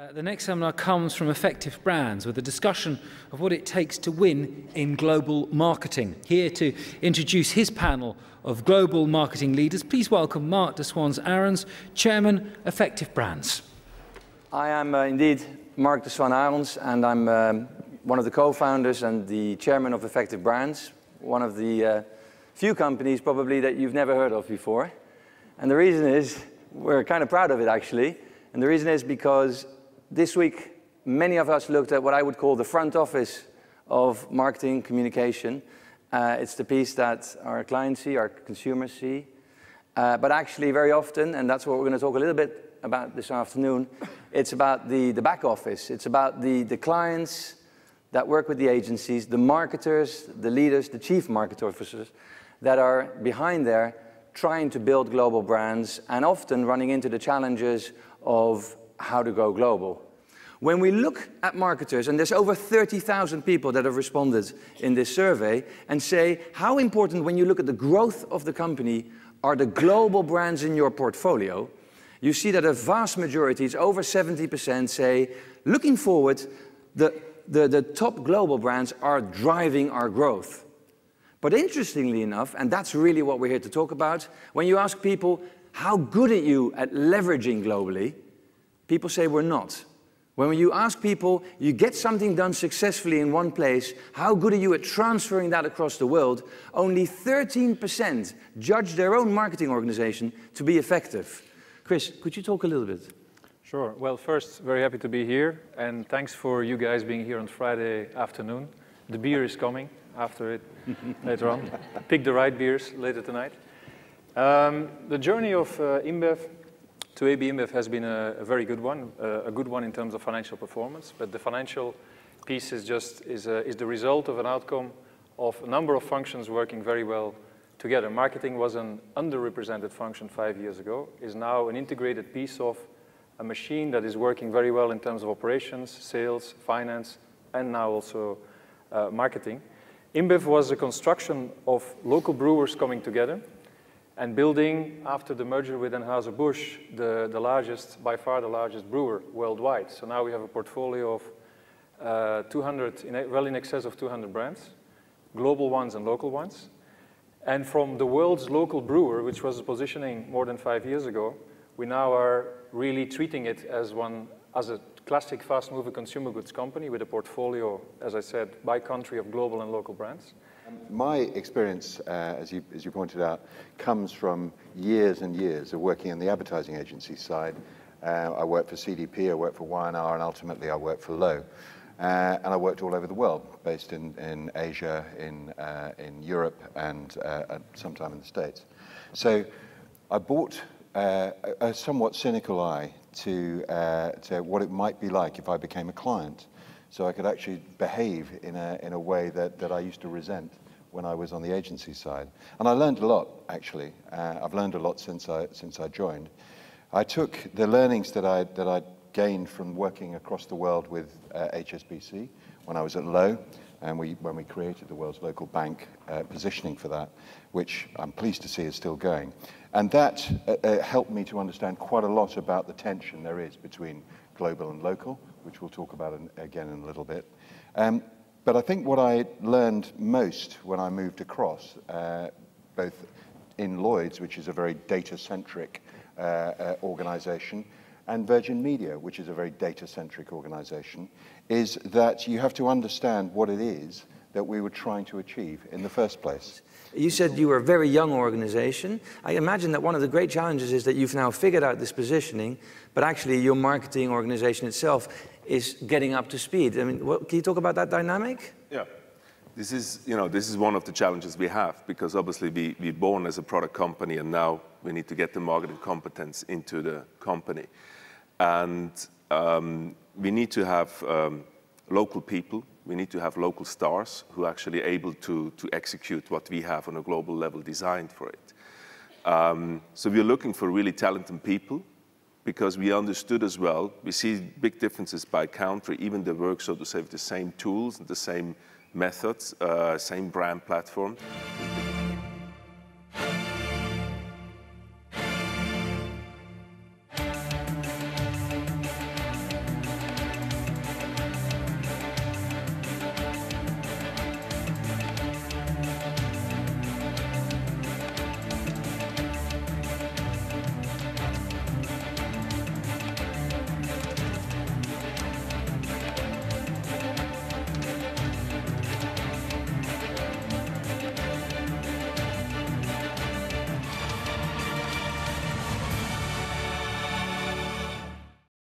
Uh, the next seminar comes from Effective Brands with a discussion of what it takes to win in global marketing. Here to introduce his panel of global marketing leaders, please welcome Mark de Swans Arons, Chairman, Effective Brands. I am uh, indeed Mark de Swan Arons, and I'm um, one of the co founders and the chairman of Effective Brands, one of the uh, few companies probably that you've never heard of before. And the reason is we're kind of proud of it actually. And the reason is because this week, many of us looked at what I would call the front office of marketing communication. Uh, it's the piece that our clients see, our consumers see. Uh, but actually, very often, and that's what we're going to talk a little bit about this afternoon, it's about the, the back office. It's about the, the clients that work with the agencies, the marketers, the leaders, the chief market officers that are behind there trying to build global brands and often running into the challenges of how to go global. When we look at marketers, and there's over 30,000 people that have responded in this survey, and say, how important when you look at the growth of the company are the global brands in your portfolio, you see that a vast majority, it's over 70%, say, looking forward, the, the, the top global brands are driving our growth. But interestingly enough, and that's really what we're here to talk about, when you ask people, how good are you at leveraging globally? People say we're not. When you ask people, you get something done successfully in one place, how good are you at transferring that across the world? Only 13% judge their own marketing organization to be effective. Chris, could you talk a little bit? Sure. Well, first, very happy to be here, and thanks for you guys being here on Friday afternoon. The beer is coming after it later on. Pick the right beers later tonight. Um, the journey of uh, InBev to ABMF has been a, a very good one, uh, a good one in terms of financial performance, but the financial piece is just is, a, uh, is the result of an outcome of a number of functions working very well together. Marketing was an underrepresented function five years ago, is now an integrated piece of a machine that is working very well in terms of operations, sales, finance, and now also uh, marketing. InBev was a construction of local brewers coming together and building, after the merger with Anheuser-Busch, the, the largest, by far the largest brewer worldwide. So now we have a portfolio of uh, 200, in, well in excess of 200 brands, global ones and local ones. And from the world's local brewer, which was positioning more than five years ago, we now are really treating it as one, as a classic fast-moving consumer goods company with a portfolio, as I said, by country of global and local brands. My experience, uh, as, you, as you pointed out, comes from years and years of working in the advertising agency side. Uh, I worked for CDP, I worked for Y&R, and ultimately I worked for Lowe. Uh, and I worked all over the world, based in, in Asia, in, uh, in Europe, and uh, some time in the States. So I bought uh, a, a somewhat cynical eye to, to what it might be like if I became a client. So I could actually behave in a, in a way that, that I used to resent when I was on the agency side. And I learned a lot, actually. Uh, I've learned a lot since I, since I joined. I took the learnings that I, that I gained from working across the world with uh, HSBC when I was at Lowe, and we, when we created the world's local bank uh, positioning for that, which I'm pleased to see is still going. And that uh, uh, helped me to understand quite a lot about the tension there is between global and local, which we'll talk about in, again in a little bit. Um, but I think what I learned most when I moved across, uh, both in Lloyd's, which is a very data-centric uh, uh, organization, and Virgin Media, which is a very data-centric organization, is that you have to understand what it is that we were trying to achieve in the first place. You said you were a very young organization. I imagine that one of the great challenges is that you've now figured out this positioning, but actually your marketing organization itself is getting up to speed. I mean, what, can you talk about that dynamic? Yeah. This is, you know, this is one of the challenges we have because obviously we, we're born as a product company and now we need to get the marketing competence into the company. And um, we need to have um, local people we need to have local stars who are actually able to, to execute what we have on a global level designed for it. Um, so we're looking for really talented people because we understood as well, we see big differences by country, even the work, so to say, with the same tools and the same methods, uh, same brand platform.